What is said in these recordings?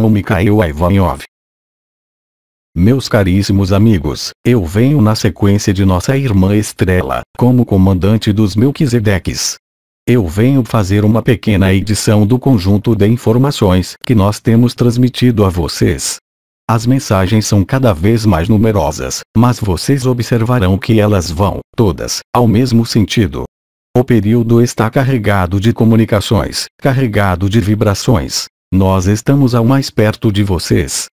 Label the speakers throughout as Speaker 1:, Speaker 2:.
Speaker 1: com Mikhail Ivanov. Meus caríssimos amigos, eu venho na sequência de nossa irmã Estrela, como comandante dos Melquisedeques. Eu venho fazer uma pequena edição do conjunto de informações que nós temos transmitido a vocês. As mensagens são cada vez mais numerosas, mas vocês observarão que elas vão, todas, ao mesmo sentido. O período está carregado de comunicações, carregado de vibrações, nós estamos ao mais perto de vocês.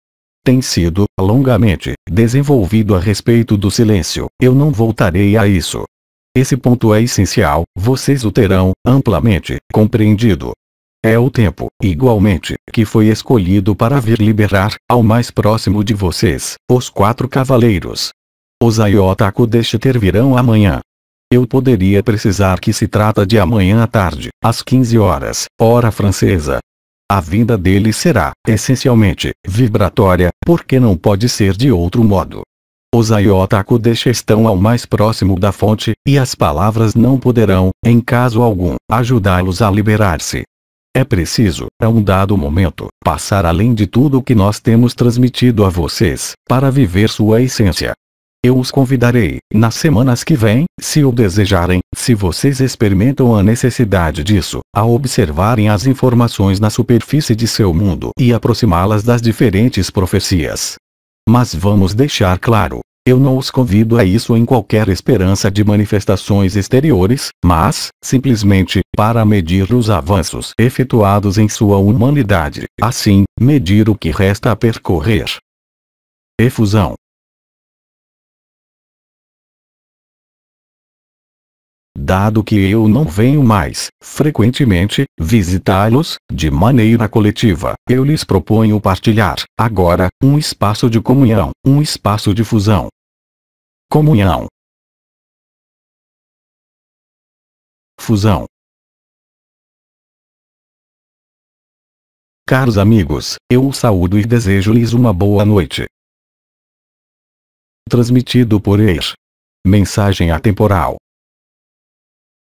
Speaker 1: Tem sido, longamente, desenvolvido a respeito do silêncio, eu não voltarei a isso. Esse ponto é essencial, vocês o terão, amplamente, compreendido. É o tempo, igualmente, que foi escolhido para vir liberar, ao mais próximo de vocês, os quatro cavaleiros. Os Ayotaku deste ter virão amanhã. Eu poderia precisar que se trata de amanhã à tarde, às 15 horas, hora francesa, a vinda dele será, essencialmente, vibratória, porque não pode ser de outro modo. Os Ayotaku Desha estão ao mais próximo da fonte, e as palavras não poderão, em caso algum, ajudá-los a liberar-se. É preciso, a um dado momento, passar além de tudo o que nós temos transmitido a vocês, para viver sua essência, eu os convidarei, nas semanas que vêm, se o desejarem, se vocês experimentam a necessidade disso, a observarem as informações na superfície de seu mundo e aproximá-las das diferentes profecias. Mas vamos deixar claro, eu não os convido a isso em qualquer esperança de manifestações exteriores, mas, simplesmente, para medir os avanços efetuados em sua humanidade, assim, medir o que resta a percorrer. Efusão dado que eu não venho mais, frequentemente, visitá-los, de maneira coletiva, eu lhes proponho partilhar, agora, um espaço de comunhão, um espaço de
Speaker 2: fusão. Comunhão. Fusão. Caros amigos, eu os saúdo e desejo-lhes uma boa noite. Transmitido por EIR. Mensagem atemporal.